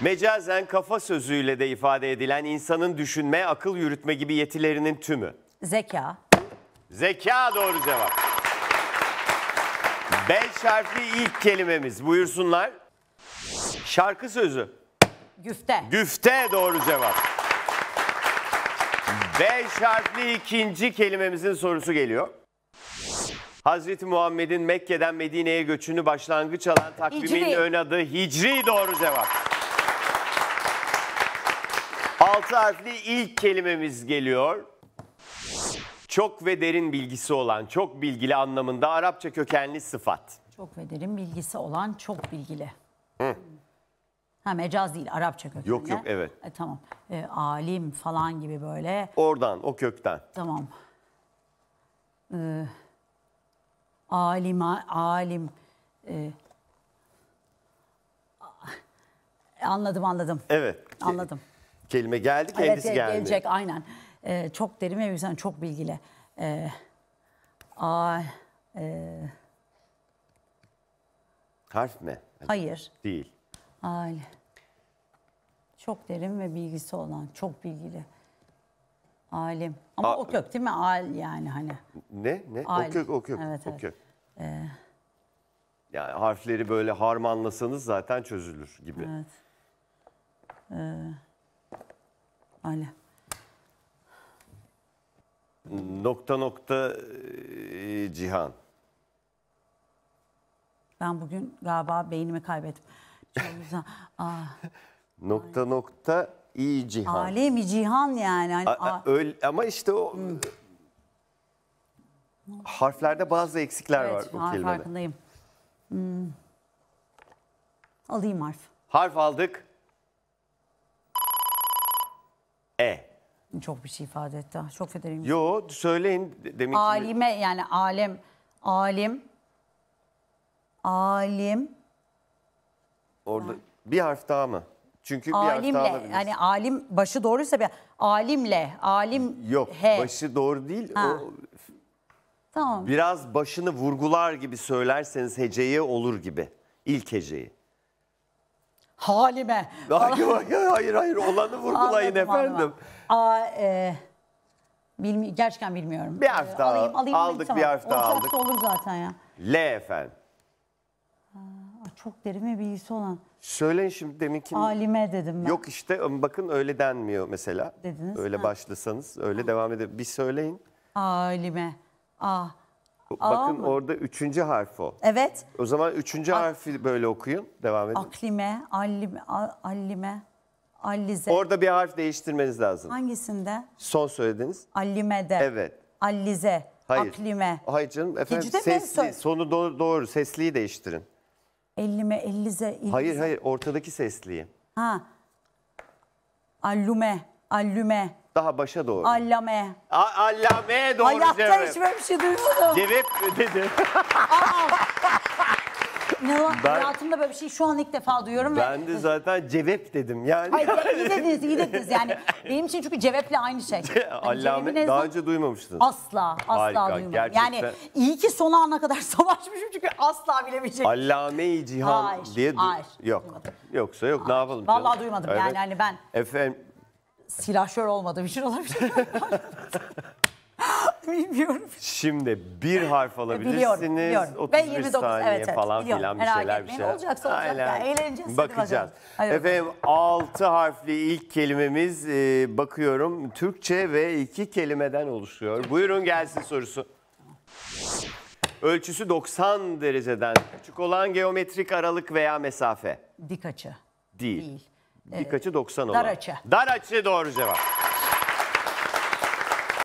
Mecazen kafa sözüyle de ifade edilen insanın düşünme, akıl yürütme gibi yetilerinin tümü. Zeka. Zeka doğru cevap. Beş harfli ilk kelimemiz. Buyursunlar. Şarkı sözü. Güfte. Güfte doğru cevap. Beş harfli ikinci kelimemizin sorusu geliyor. Hazreti Muhammed'in Mekke'den Medine'ye göçünü başlangıç alan takvimin Hicri. ön adı Hicri doğru cevap. Altı harfli ilk kelimemiz geliyor. Çok ve derin bilgisi olan, çok bilgili anlamında Arapça kökenli sıfat. Çok ve derin bilgisi olan çok bilgili. Hı. Ha mecaz değil Arapça kökenli. Yok yok evet. E, tamam. E, alim falan gibi böyle. Oradan o kökten. Tamam. E, alim alim e, anladım anladım. Evet. Anladım kelime geldi kendisi evet, geldi. gelecek aynen. Ee, çok derin ve yüzden çok bilgili. Ee, a, e... Harf mi? Hayır. Değil. Aile. Çok derin ve bilgisi olan, çok bilgili. Alim. Ama A o kök değil mi? Al yani hani. Ne? Ne? Alim. O kök, o kök. Evet, o evet. kök. Ee... Yani harfleri böyle harmanlasanız zaten çözülür gibi. Evet. Ee... Aynen. Nokta nokta e, Cihan. Ben bugün galiba beynimi kaybettim. Aa, nokta nokta iyi Cihan. Alemi Cihan yani. Hani, a, a, öyle, ama işte o hmm. harflerde bazı eksikler evet, var bu kelimede. Evet farkındayım. Hmm. Alayım harf. Harf aldık. E. Çok bir şey ifade etti. Ah, çok federim. Yo söyleyin demek ki- Alime yani alem, alim, alim, Orada bir harf daha mı? Çünkü bir harf daha alimle. Yani alim başı doğruysa bir alimle, alim Yok he. başı doğru değil. Ha. O tamam. biraz başını vurgular gibi söylerseniz heceye olur gibi. İlk heceyi halime. Hayır hayır hayır, hayır. olanı vurgulayın efendim. anladım. Aa, e, bilmi- gerçekten bilmiyorum. Bir harf ee, daha aldık, bir harf daha Olacaksa olur zaten ya. L efendim. Aa, Çok derin bir bilgisi olan. Söyleyin şimdi deminki. Halime dedim ben. Yok işte bakın öyle denmiyor mesela. Dediniz, Öyle başlasanız öyle devam edin. Bir söyleyin. Halime. Aa, ah, Bakın mı? orada üçüncü harf o. Evet. O zaman üçüncü A harfi böyle okuyun. Devam edin. Aklime, allime, allime, allize. Orada bir harf değiştirmeniz lazım. Hangisinde? Son söylediğiniz. Allimede. Evet. Allize. Hayır. Aklime. Hayır canım efendim Gecide sesli. Mi? Sonu doğru, doğru. Sesliyi değiştirin. Ellime, ellize, illize. Hayır hayır ortadaki sesliyi. Ha. allume, allume. Daha başa doğru. Allame. A allame doğru Hayatta cevap. hiç böyle bir şey duymadım. Cevap dedi. İnanılmaz ben, hayatımda böyle bir şey şu an ilk defa duyuyorum. Ben ve... de zaten cevap dedim yani. Hayır iyi dediniz iyi dediniz yani. Benim için çünkü ceveple aynı şey. Yani Allame hani daha önce duymamıştın. Asla asla Harika, duymadım. Gerçekten. Yani iyi ki son ana kadar savaşmışım çünkü asla bilemeyecektim. Allame-i Cihan hayır, diye hayır, yok. Duymadım. Yoksa yok hayır. ne yapalım. Vallahi duymadım evet. yani hani ben. Efendim silahşör olmadığım için olabilir. Bilmiyorum. Şimdi bir harf e, alabilirsiniz. Biliyorum, biliyorum. 31 ben 29, saniye evet, falan biliyorum. filan bir Merak şeyler. Bir şeyler. Olacaksa olacak. Aynen. Yani, eğleneceğiz. Bakacağız. Efendim altı harfli ilk kelimemiz e, bakıyorum Türkçe ve iki kelimeden oluşuyor. Buyurun gelsin sorusu. Ölçüsü 90 dereceden küçük olan geometrik aralık veya mesafe. Dik açı. Değil. Değil. Birkaçı 90 olan. Dar açı. Dar açı doğru cevap.